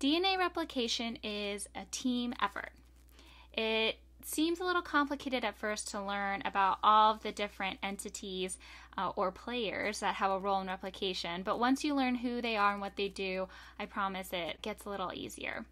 DNA replication is a team effort. It seems a little complicated at first to learn about all of the different entities uh, or players that have a role in replication, but once you learn who they are and what they do, I promise it gets a little easier.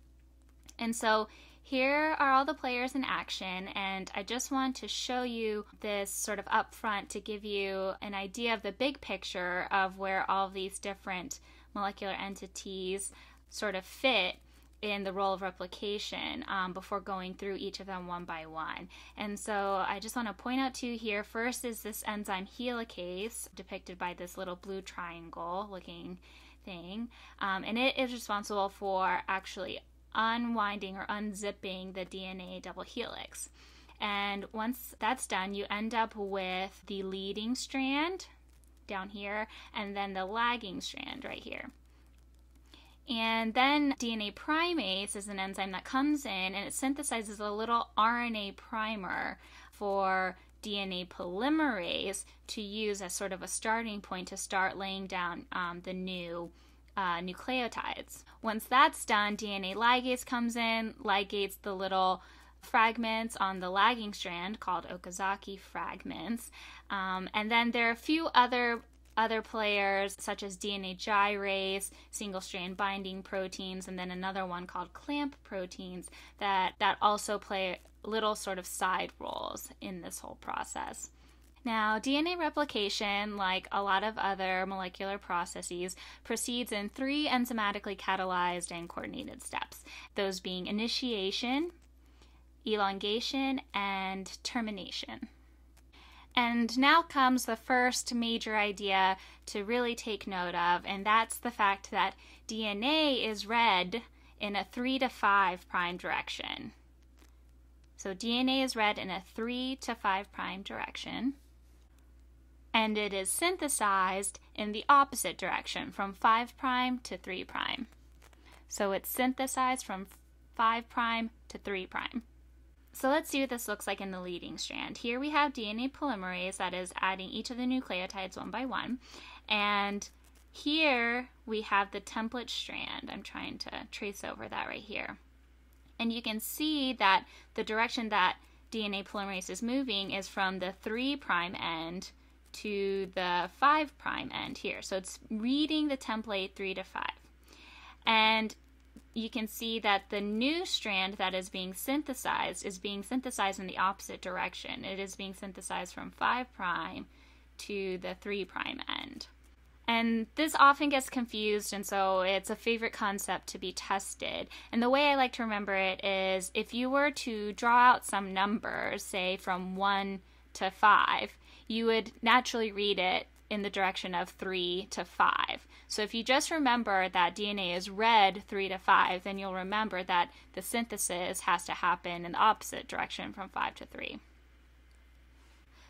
And so here are all the players in action, and I just want to show you this sort of upfront to give you an idea of the big picture of where all these different molecular entities sort of fit in the role of replication um, before going through each of them one by one. And so I just want to point out two here. First is this enzyme helicase, depicted by this little blue triangle looking thing, um, and it is responsible for actually unwinding or unzipping the DNA double helix. And once that's done, you end up with the leading strand down here and then the lagging strand right here. And then DNA primase is an enzyme that comes in and it synthesizes a little RNA primer for DNA polymerase to use as sort of a starting point to start laying down um, the new uh, nucleotides. Once that's done, DNA ligase comes in, ligates the little fragments on the lagging strand called Okazaki fragments. Um, and then there are a few other other players such as DNA gyrase, single strand binding proteins, and then another one called clamp proteins that, that also play little sort of side roles in this whole process. Now, DNA replication, like a lot of other molecular processes, proceeds in three enzymatically catalyzed and coordinated steps those being initiation, elongation, and termination. And now comes the first major idea to really take note of, and that's the fact that DNA is read in a 3 to 5 prime direction. So DNA is read in a 3 to 5 prime direction, and it is synthesized in the opposite direction from 5 prime to 3 prime. So it's synthesized from 5 prime to 3 prime. So let's see what this looks like in the leading strand. Here we have DNA polymerase that is adding each of the nucleotides one by one. And here we have the template strand. I'm trying to trace over that right here. And you can see that the direction that DNA polymerase is moving is from the 3' prime end to the 5' prime end here. So it's reading the template 3 to 5 you can see that the new strand that is being synthesized is being synthesized in the opposite direction. It is being synthesized from 5 prime to the 3 prime end. And this often gets confused, and so it's a favorite concept to be tested. And the way I like to remember it is if you were to draw out some number, say from 1 to 5, you would naturally read it in the direction of 3 to 5. So if you just remember that DNA is read 3 to 5, then you'll remember that the synthesis has to happen in the opposite direction from 5 to 3.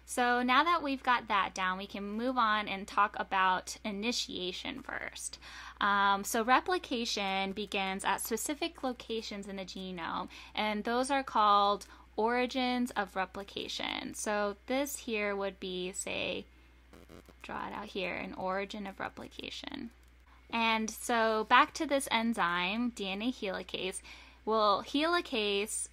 So now that we've got that down, we can move on and talk about initiation first. Um, so replication begins at specific locations in the genome, and those are called origins of replication. So this here would be, say, draw it out here, an origin of replication. And so back to this enzyme, DNA helicase. Well, helicase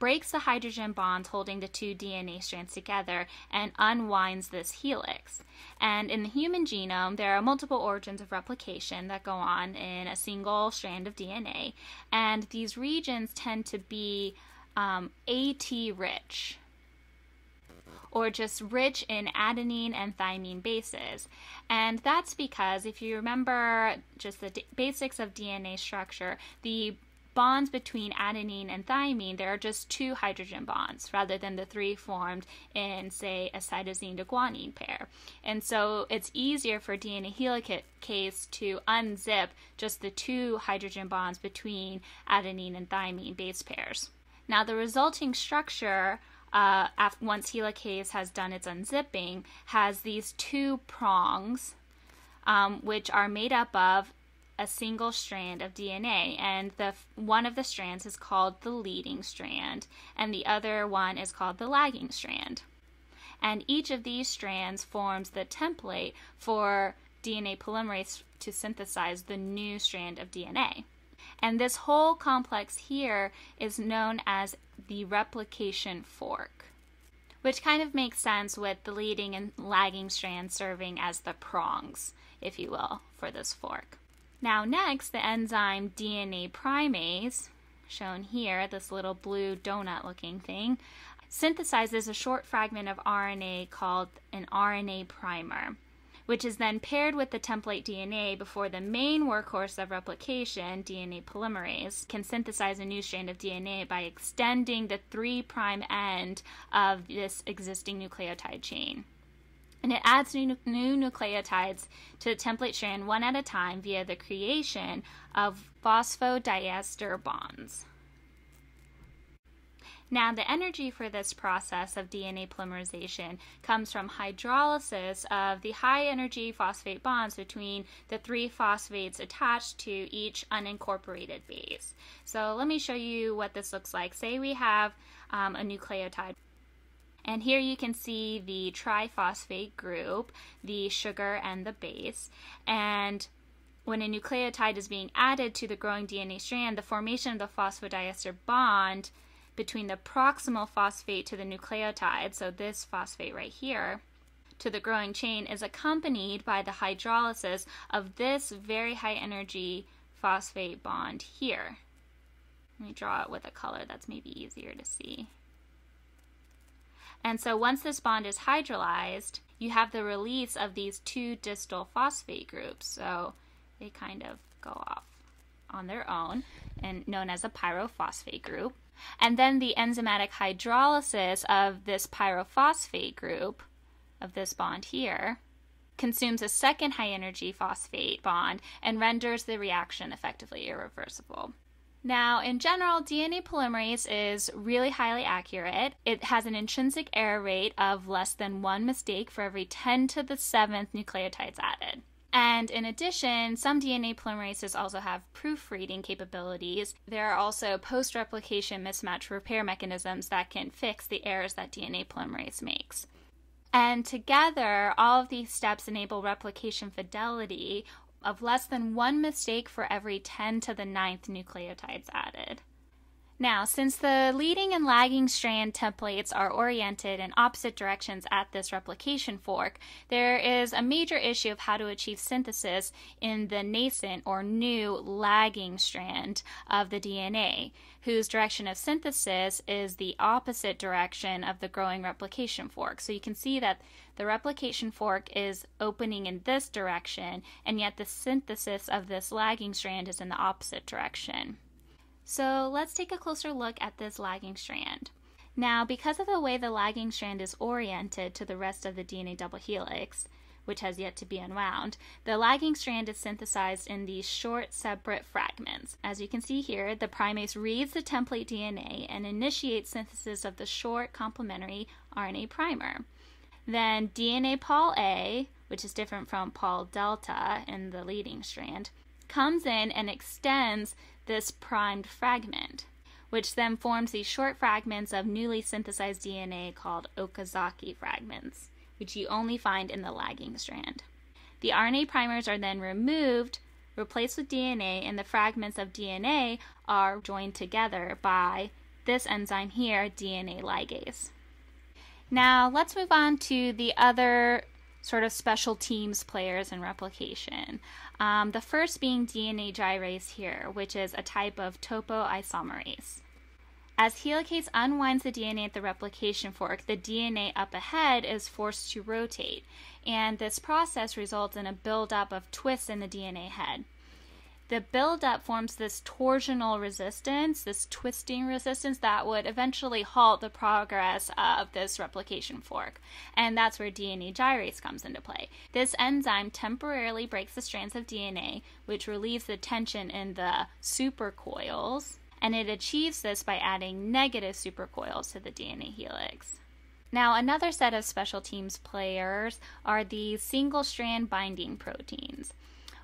breaks the hydrogen bonds holding the two DNA strands together and unwinds this helix. And in the human genome, there are multiple origins of replication that go on in a single strand of DNA. And these regions tend to be um, AT rich or just rich in adenine and thymine bases. And that's because if you remember just the basics of DNA structure, the bonds between adenine and thymine, there are just two hydrogen bonds rather than the three formed in, say, a cytosine to guanine pair. And so it's easier for DNA helicase to unzip just the two hydrogen bonds between adenine and thymine base pairs. Now, the resulting structure uh, after, once helicase has done its unzipping, has these two prongs, um, which are made up of a single strand of DNA, and the one of the strands is called the leading strand, and the other one is called the lagging strand. And each of these strands forms the template for DNA polymerase to synthesize the new strand of DNA. And this whole complex here is known as the replication fork, which kind of makes sense with the leading and lagging strands serving as the prongs, if you will, for this fork. Now next, the enzyme DNA primase, shown here, this little blue donut looking thing, synthesizes a short fragment of RNA called an RNA primer which is then paired with the template DNA before the main workhorse of replication, DNA polymerase, can synthesize a new strand of DNA by extending the 3' prime end of this existing nucleotide chain. And it adds new, new nucleotides to the template strand one at a time via the creation of phosphodiester bonds. Now, the energy for this process of DNA polymerization comes from hydrolysis of the high energy phosphate bonds between the three phosphates attached to each unincorporated base. So let me show you what this looks like. Say we have um, a nucleotide. And here you can see the triphosphate group, the sugar and the base. And when a nucleotide is being added to the growing DNA strand, the formation of the phosphodiester bond between the proximal phosphate to the nucleotide, so this phosphate right here, to the growing chain is accompanied by the hydrolysis of this very high energy phosphate bond here. Let me draw it with a color that's maybe easier to see. And so once this bond is hydrolyzed, you have the release of these two distal phosphate groups. So they kind of go off on their own and known as a pyrophosphate group and then the enzymatic hydrolysis of this pyrophosphate group, of this bond here, consumes a second high energy phosphate bond and renders the reaction effectively irreversible. Now, in general, DNA polymerase is really highly accurate. It has an intrinsic error rate of less than one mistake for every 10 to the 7th nucleotides added. And in addition, some DNA polymerases also have proofreading capabilities. There are also post replication mismatch repair mechanisms that can fix the errors that DNA polymerase makes. And together, all of these steps enable replication fidelity of less than one mistake for every 10 to the ninth nucleotides added. Now, since the leading and lagging strand templates are oriented in opposite directions at this replication fork, there is a major issue of how to achieve synthesis in the nascent or new lagging strand of the DNA, whose direction of synthesis is the opposite direction of the growing replication fork. So you can see that the replication fork is opening in this direction, and yet the synthesis of this lagging strand is in the opposite direction. So let's take a closer look at this lagging strand. Now, because of the way the lagging strand is oriented to the rest of the DNA double helix, which has yet to be unwound, the lagging strand is synthesized in these short separate fragments. As you can see here, the primase reads the template DNA and initiates synthesis of the short complementary RNA primer. Then DNA Pol A, which is different from Pol delta in the leading strand, comes in and extends this primed fragment, which then forms these short fragments of newly synthesized DNA called Okazaki fragments, which you only find in the lagging strand. The RNA primers are then removed, replaced with DNA, and the fragments of DNA are joined together by this enzyme here, DNA ligase. Now let's move on to the other sort of special teams players in replication. Um, the first being DNA gyrase here, which is a type of topoisomerase. As helicase unwinds the DNA at the replication fork, the DNA up ahead is forced to rotate, and this process results in a buildup of twists in the DNA head the buildup forms this torsional resistance, this twisting resistance that would eventually halt the progress of this replication fork. And that's where DNA gyrase comes into play. This enzyme temporarily breaks the strands of DNA, which relieves the tension in the supercoils, and it achieves this by adding negative supercoils to the DNA helix. Now, another set of special teams players are the single strand binding proteins.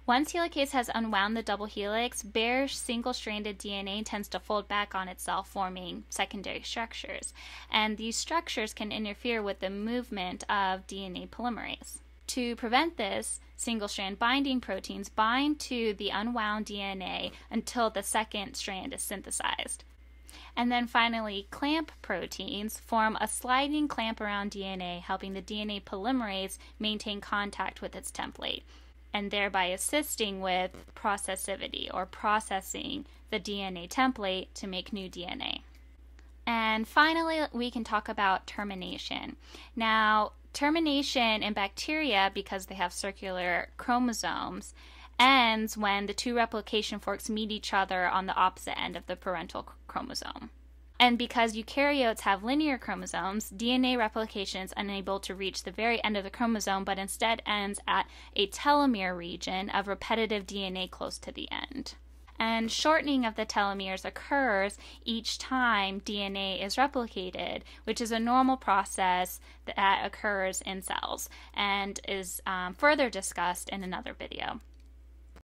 Once helicase has unwound the double helix, bare single stranded DNA tends to fold back on itself, forming secondary structures. And these structures can interfere with the movement of DNA polymerase. To prevent this, single strand binding proteins bind to the unwound DNA until the second strand is synthesized. And then finally, clamp proteins form a sliding clamp around DNA, helping the DNA polymerase maintain contact with its template and thereby assisting with processivity or processing the DNA template to make new DNA. And finally, we can talk about termination. Now, termination in bacteria, because they have circular chromosomes, ends when the two replication forks meet each other on the opposite end of the parental chromosome. And because eukaryotes have linear chromosomes, DNA replication is unable to reach the very end of the chromosome, but instead ends at a telomere region of repetitive DNA close to the end. And shortening of the telomeres occurs each time DNA is replicated, which is a normal process that occurs in cells and is um, further discussed in another video.